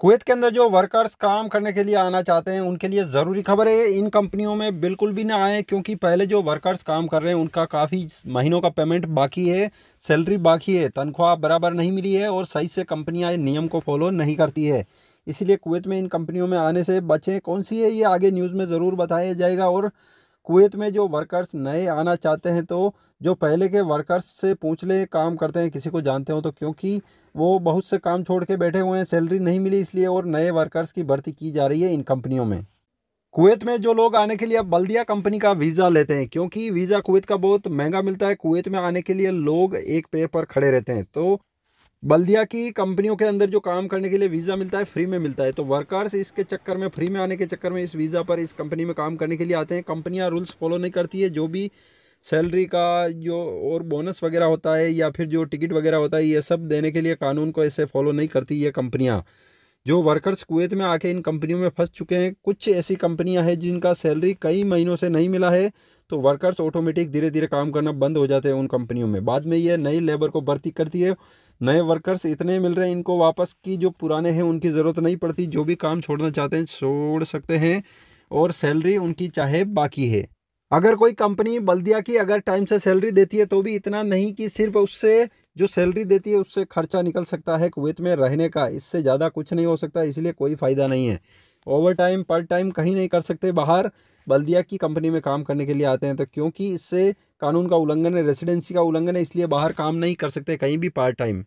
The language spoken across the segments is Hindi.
कुवैत के अंदर जो वर्कर्स काम करने के लिए आना चाहते हैं उनके लिए ज़रूरी खबर है इन कंपनियों में बिल्कुल भी ना आए क्योंकि पहले जो वर्कर्स काम कर रहे हैं उनका काफ़ी महीनों का पेमेंट बाकी है सैलरी बाकी है तनख्वाह बराबर नहीं मिली है और सही से कंपनियां नियम को फॉलो नहीं करती है इसलिए कुवैत में इन कंपनियों में आने से बचें कौन सी है ये आगे न्यूज़ में ज़रूर बताया जाएगा और कुवैत में जो वर्कर्स नए आना चाहते हैं तो जो पहले के वर्कर्स से पूछ ले काम करते हैं किसी को जानते हो तो क्योंकि वो बहुत से काम छोड़ के बैठे हुए हैं सैलरी नहीं मिली इसलिए और नए वर्कर्स की भर्ती की जा रही है इन कंपनियों में कुवैत में जो लोग आने के लिए अब बल्दिया कंपनी का वीज़ा लेते हैं क्योंकि वीज़ा कुवैत का बहुत महंगा मिलता है कुवैत में आने के लिए लोग एक पेड़ पर खड़े रहते हैं तो बल्दिया की कंपनियों के अंदर जो काम करने के लिए वीज़ा मिलता है फ्री में मिलता है तो वर्कर्स इसके चक्कर में फ्री में आने के चक्कर में इस वीज़ा पर इस कंपनी में काम करने के लिए आते हैं कंपनियां रूल्स फॉलो नहीं करती है जो भी सैलरी का जो और बोनस वगैरह होता है या फिर जो टिकट वगैरह होता है ये सब देने के लिए कानून को ऐसे फॉलो नहीं करती ये कंपनियाँ जो वर्कर्स कुवैत में आके इन कंपनियों में फंस चुके हैं कुछ ऐसी कंपनियां हैं जिनका सैलरी कई महीनों से नहीं मिला है तो वर्कर्स ऑटोमेटिक धीरे धीरे काम करना बंद हो जाते हैं उन कंपनियों में बाद में ये नई लेबर को भर्ती करती है नए वर्कर्स इतने मिल रहे हैं इनको वापस की जो पुराने हैं उनकी ज़रूरत नहीं पड़ती जो भी काम छोड़ना चाहते हैं छोड़ सकते हैं और सैलरी उनकी चाहे बाकी है अगर कोई कंपनी बल्दिया की अगर टाइम से सैलरी देती है तो भी इतना नहीं कि सिर्फ उससे जो सैलरी देती है उससे खर्चा निकल सकता है कुवैत में रहने का इससे ज़्यादा कुछ नहीं हो सकता इसलिए कोई फ़ायदा नहीं है ओवर टाइम पर टाइम कहीं नहीं कर सकते बाहर बल्दिया की कंपनी में काम करने के लिए आते हैं तो क्योंकि इससे कानून का उल्लंघन है रेसिडेंसी का उल्लंघन है इसलिए बाहर काम नहीं कर सकते कहीं भी पार्ट टाइम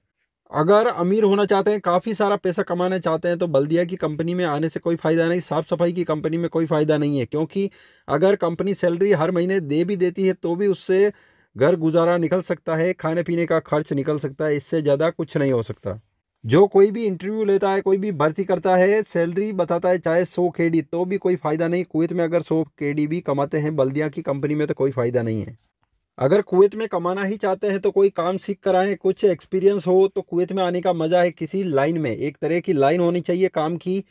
अगर अमीर होना चाहते हैं काफ़ी सारा पैसा कमाना चाहते हैं तो बल्दिया की कंपनी में आने से कोई फ़ायदा नहीं साफ़ सफाई की कंपनी में कोई फ़ायदा नहीं है क्योंकि अगर कंपनी सैलरी हर महीने दे भी देती है तो भी उससे घर गुजारा निकल सकता है खाने पीने का खर्च निकल सकता है इससे ज़्यादा कुछ नहीं हो सकता जो कोई भी इंटरव्यू लेता है कोई भी भर्ती करता है सैलरी बताता है चाहे सौ के डी तो भी कोई फ़ायदा नहीं कुवैत में अगर सौ के डी भी कमाते हैं बल्दिया की कंपनी में तो कोई फ़ायदा नहीं है अगर कुवैत में कमाना ही चाहते हैं तो कोई काम सीख कर आएँ कुछ एक्सपीरियंस हो तो कुवैत में आने का मज़ा है किसी लाइन में एक तरह की लाइन होनी चाहिए काम की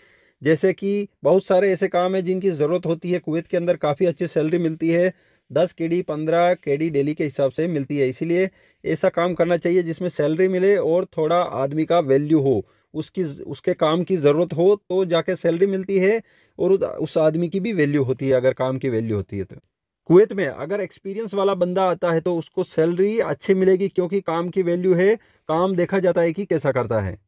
जैसे कि बहुत सारे ऐसे काम हैं जिनकी ज़रूरत होती है कुवैत के अंदर काफ़ी अच्छी सैलरी मिलती है दस के डी पंद्रह के डी डेली के हिसाब से मिलती है इसीलिए ऐसा काम करना चाहिए जिसमें सैलरी मिले और थोड़ा आदमी का वैल्यू हो उसकी उसके काम की ज़रूरत हो तो जाके सैलरी मिलती है और उस आदमी की भी वैल्यू होती है अगर काम की वैल्यू होती है तो कुवैत में अगर एक्सपीरियंस वाला बंदा आता है तो उसको सैलरी अच्छी मिलेगी क्योंकि काम की वैल्यू है काम देखा जाता है कि कैसा करता है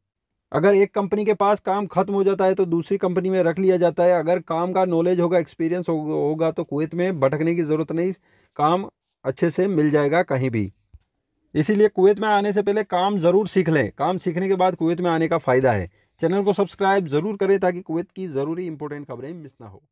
अगर एक कंपनी के पास काम खत्म हो जाता है तो दूसरी कंपनी में रख लिया जाता है अगर काम का नॉलेज होगा एक्सपीरियंस हो, होगा तो कुवैत में भटकने की ज़रूरत नहीं काम अच्छे से मिल जाएगा कहीं भी इसीलिए कुवैत में आने से पहले काम ज़रूर सीख लें काम सीखने के बाद कुवैत में आने का फ़ायदा है चैनल को सब्सक्राइब ज़रूर करें ताकि कुवैत की ज़रूरी इंपॉर्टेंट खबरें मिस ना हो